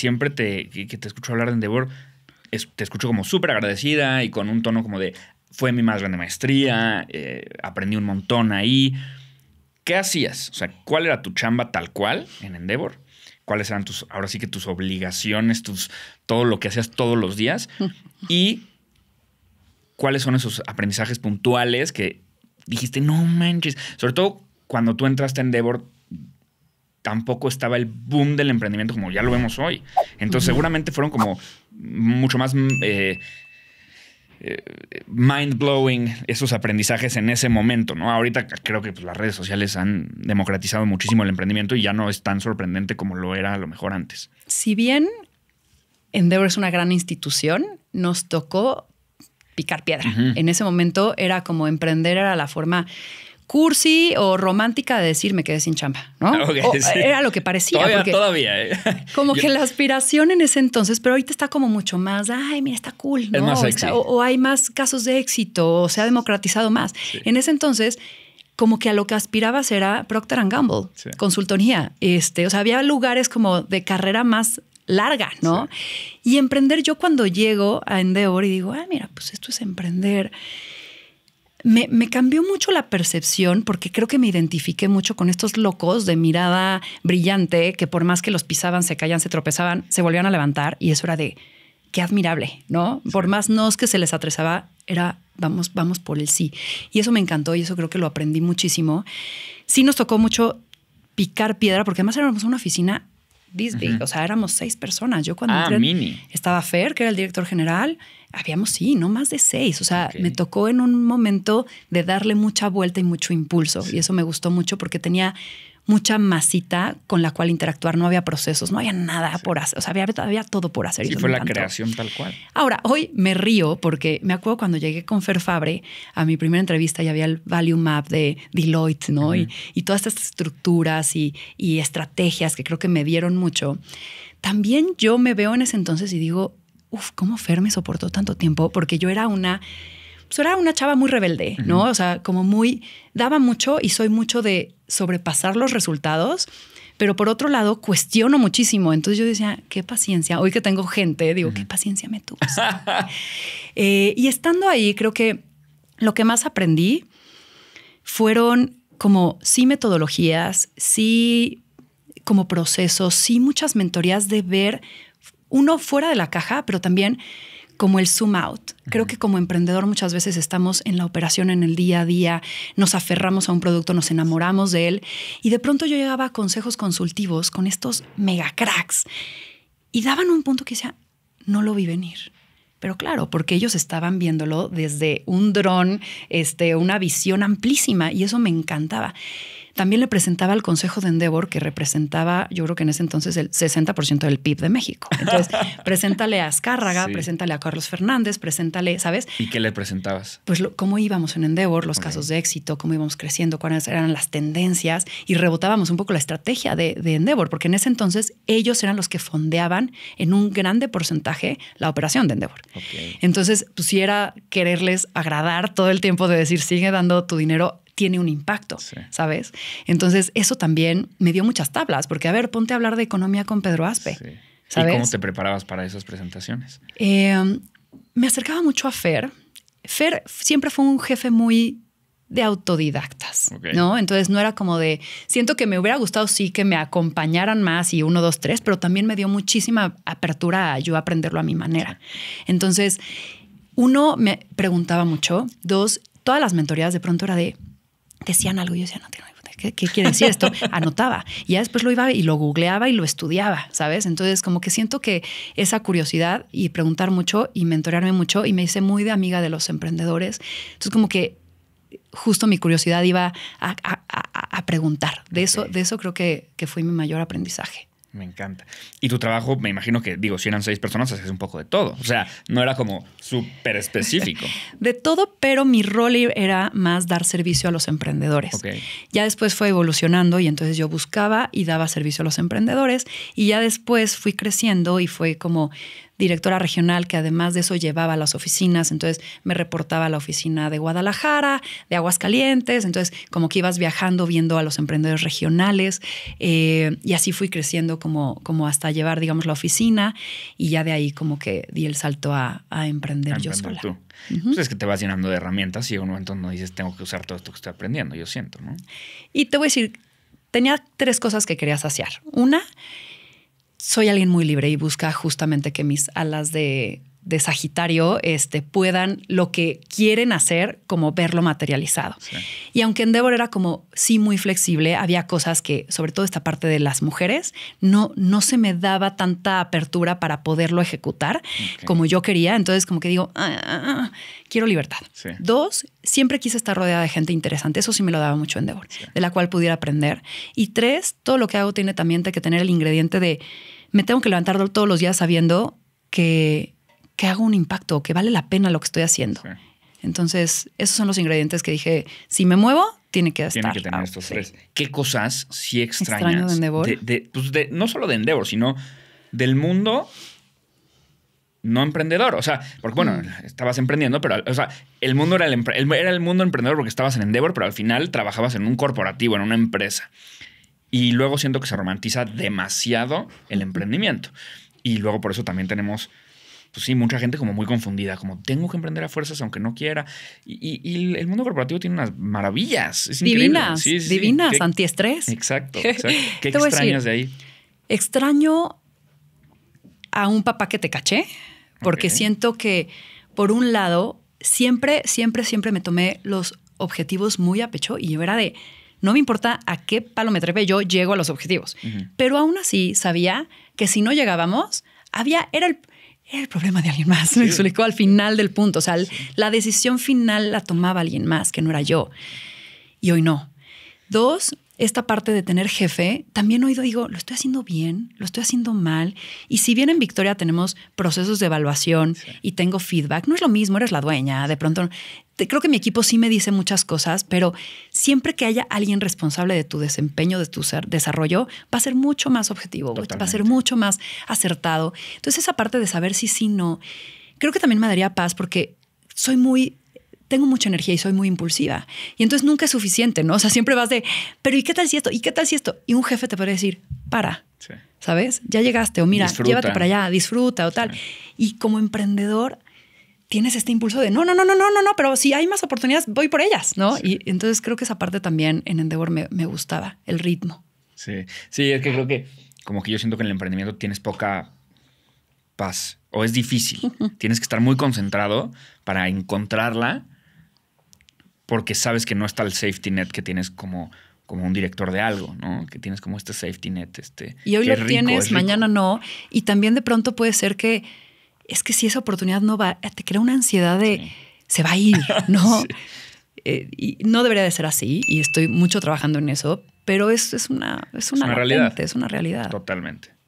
siempre te, que, te escucho hablar de Endeavor, te escucho como súper agradecida y con un tono como de, fue mi más grande maestría, eh, aprendí un montón ahí. ¿Qué hacías? O sea, ¿cuál era tu chamba tal cual en Endeavor? cuáles eran tus, ahora sí que tus obligaciones, tus, todo lo que hacías todos los días y cuáles son esos aprendizajes puntuales que dijiste, no manches, sobre todo cuando tú entraste en Endeavor, tampoco estaba el boom del emprendimiento como ya lo vemos hoy. Entonces, seguramente fueron como mucho más eh, eh, mind blowing esos aprendizajes en ese momento, ¿no? Ahorita creo que pues, las redes sociales han democratizado muchísimo el emprendimiento y ya no es tan sorprendente como lo era a lo mejor antes. Si bien Endeavor es una gran institución, nos tocó picar piedra. En ese momento era como emprender, era la forma cursi o romántica de decirme quedé sin chamba, ¿no? Era lo que parecía. Todavía, todavía. ¿eh? como que la aspiración en ese entonces, pero ahorita está como mucho más, ay, mira, está cool, ¿no? o, hay más casos de éxito, o se ha democratizado más. En ese entonces como que a lo que aspirabas era Procter Gamble, consultoría. Este, o sea, había lugares como de carrera más larga, ¿no? Y emprender, yo cuando llego a Endeavor y digo, ay, ah, mira, pues esto es emprender me, cambió mucho la percepción porque creo que me identifiqué mucho con estos locos de mirada brillante que por más que los pisaban, se caían, se tropezaban, se volvían a levantar y eso era de qué admirable, ¿no? Por más nos que se les atrezaba, era vamos, vamos por el sí. Y eso me encantó y eso creo que lo aprendí muchísimo. Sí nos tocó mucho picar piedra porque además éramos una oficina o sea, éramos seis personas. Yo cuando ah, estaba Fer, que era el director general, habíamos, sí, no más de seis. O sea, me tocó en un momento de darle mucha vuelta y mucho impulso. Y eso me gustó mucho porque tenía mucha masita con la cual interactuar. No había procesos, no había nada por hacer. O sea, había, todavía todo por hacer. y fue la creación tal cual. Ahora, hoy me río porque me acuerdo cuando llegué con Fer Fabre a mi primera entrevista y había el Value Map de Deloitte, ¿no? y, todas estas estructuras y, y estrategias que creo que me dieron mucho. También yo me veo en ese entonces y digo, uff, ¿cómo Fer me soportó tanto tiempo? Porque yo era una pues, era una chava muy rebelde, ¿no? O sea, como muy, daba mucho y soy mucho de sobrepasar los resultados, pero por otro lado cuestiono muchísimo. Entonces yo decía, qué paciencia, hoy que tengo gente, digo, qué paciencia me tuvo. Eh, y estando ahí, creo que lo que más aprendí fueron como sí metodologías, sí como procesos, sí muchas mentorías de ver uno fuera de la caja, pero también como el zoom out, Creo que como emprendedor muchas veces estamos en la operación, en el día a día, nos aferramos a un producto, nos enamoramos de él y de pronto yo llegaba a consejos consultivos con estos mega cracks y daban un punto que decía, no lo vi venir. Pero claro, porque ellos estaban viéndolo desde un dron, este, una visión amplísima y eso me encantaba. También le presentaba al Consejo de Endeavor, que representaba, yo creo que en ese entonces, el 60% del PIB de México. Entonces, preséntale a Azcárraga, preséntale a Carlos Fernández, preséntale, ¿sabes? ¿Y qué le presentabas? Pues cómo íbamos en Endeavor, los casos de éxito, cómo íbamos creciendo, cuáles eran las tendencias y rebotábamos un poco la estrategia de, Endeavor, porque en ese entonces ellos eran los que fondeaban en un grande porcentaje la operación de Endeavor. Entonces, pusiera quererles agradar todo el tiempo de decir, sigue dando tu dinero tiene un impacto, ¿sabes? Entonces, eso también me dio muchas tablas, porque, a ver, ponte a hablar de economía con Pedro Aspe. ¿Y cómo te preparabas para esas presentaciones? Em, me acercaba mucho a Fer. Fer siempre fue un jefe muy de autodidactas, ¿no? Entonces no era como de, siento que me hubiera gustado sí que me acompañaran más y uno, dos, tres, pero también me dio muchísima apertura a yo aprenderlo a mi manera. Entonces, uno, me preguntaba mucho, dos, todas las mentorías de pronto era de, decían algo y yo decía, no tengo ¿Qué, ¿qué, quiere decir esto? Anotaba. Y ya después lo iba y lo googleaba y lo estudiaba, ¿sabes? Entonces, como que siento que esa curiosidad y preguntar mucho y mentorearme mucho y me hice muy de amiga de los emprendedores. Entonces, como que justo mi curiosidad iba a, preguntar. De eso, de eso creo que fue mi mayor aprendizaje. Me encanta. Y tu trabajo, me imagino que, digo, si eran seis personas, es un poco de todo. O sea, no era como súper específico. de todo, pero mi rol era más dar servicio a los emprendedores. Ya después fue evolucionando y entonces yo buscaba y daba servicio a los emprendedores. Y ya después fui creciendo y fue como directora regional que además de eso llevaba las oficinas, entonces me reportaba a la oficina de Guadalajara, de Aguascalientes, entonces como que ibas viajando viendo a los emprendedores regionales eh, y así fui creciendo como, como hasta llevar, digamos, la oficina y ya de ahí como que di el salto a, emprender, yo sola. Pues es que te vas llenando de herramientas y un momento no dices tengo que usar todo esto que estoy aprendiendo, yo siento, ¿no? Y te voy a decir, tenía tres cosas que quería saciar. Una, soy alguien muy libre y busca justamente que mis alas de, Sagitario este, puedan lo que quieren hacer, como verlo materializado. Y aunque Endeavor era como sí muy flexible, había cosas que, sobre todo esta parte de las mujeres, no, no se me daba tanta apertura para poderlo ejecutar como yo quería. Entonces, como que digo, ah, ah, ah, quiero libertad. Dos, siempre quise estar rodeada de gente interesante. Eso sí me lo daba mucho Endeavor, de la cual pudiera aprender. Y tres, todo lo que hago tiene también que tener el ingrediente de me tengo que levantar todos los días sabiendo que, hago un impacto, que vale la pena lo que estoy haciendo. Entonces, esos son los ingredientes que dije, si me muevo, tiene que estar. Tiene que tener estos tres. ¿Qué cosas sí extrañas? Extraño de, pues, de, no solo de Endeavor, sino del mundo no emprendedor. O sea, porque bueno, mm. estabas emprendiendo, pero el mundo era el, el, era el mundo emprendedor porque estabas en Endeavor, pero al final trabajabas en un corporativo, en una empresa. Y luego siento que se romantiza demasiado el emprendimiento. Y luego por eso también tenemos, pues sí, mucha gente como muy confundida, como tengo que emprender a fuerzas aunque no quiera. Y, el mundo corporativo tiene unas maravillas. divinas, divinas, antiestrés. Exacto, ¿Qué extrañas de ahí? Extraño a un papá que te caché, porque siento que, por un lado, siempre, siempre, siempre me tomé los objetivos muy a pecho y yo era de, no me importa a qué palo me trepe, yo llego a los objetivos. Pero aún así sabía que si no llegábamos, había, era el, problema de alguien más. Me explicó al final del punto. O sea, la decisión final la tomaba alguien más, que no era yo. Y hoy no. Dos, esta parte de tener jefe, también oído, digo, lo estoy haciendo bien, lo estoy haciendo mal. Y si bien en Victoria tenemos procesos de evaluación y tengo feedback, no es lo mismo, eres la dueña, de pronto... creo que mi equipo sí me dice muchas cosas, pero siempre que haya alguien responsable de tu desempeño, de tu desarrollo, va a ser mucho más objetivo, va a ser mucho más acertado. Entonces esa parte de saber si sí, si no, creo que también me daría paz porque soy muy tengo mucha energía y soy muy impulsiva. Y entonces nunca es suficiente, ¿no? O sea, siempre vas de, pero ¿y qué tal si esto? ¿Y qué tal si esto? Y un jefe te puede decir, para. ¿Sabes? Ya llegaste, o mira, llévate para allá, disfruta o tal. Y como emprendedor, tienes este impulso de no, no, no, no, no, no, no, pero si hay más oportunidades, voy por ellas, ¿no? Y entonces creo que esa parte también en Endeavor me, me gustaba, el ritmo. Sí, sí, es que creo que como que yo siento que en el emprendimiento tienes poca paz o es difícil. Tienes que estar muy concentrado para encontrarla porque sabes que no está el safety net que tienes como, como un director de algo, ¿no? Que tienes como este safety net. Este, y hoy lo tienes, mañana no. Y también de pronto puede ser que es que si esa oportunidad no va, te crea una ansiedad de se va a ir, ¿no? Eh, y no debería de ser así y estoy mucho trabajando en eso, pero es, es una, es una, realidad. Es una realidad. Totalmente.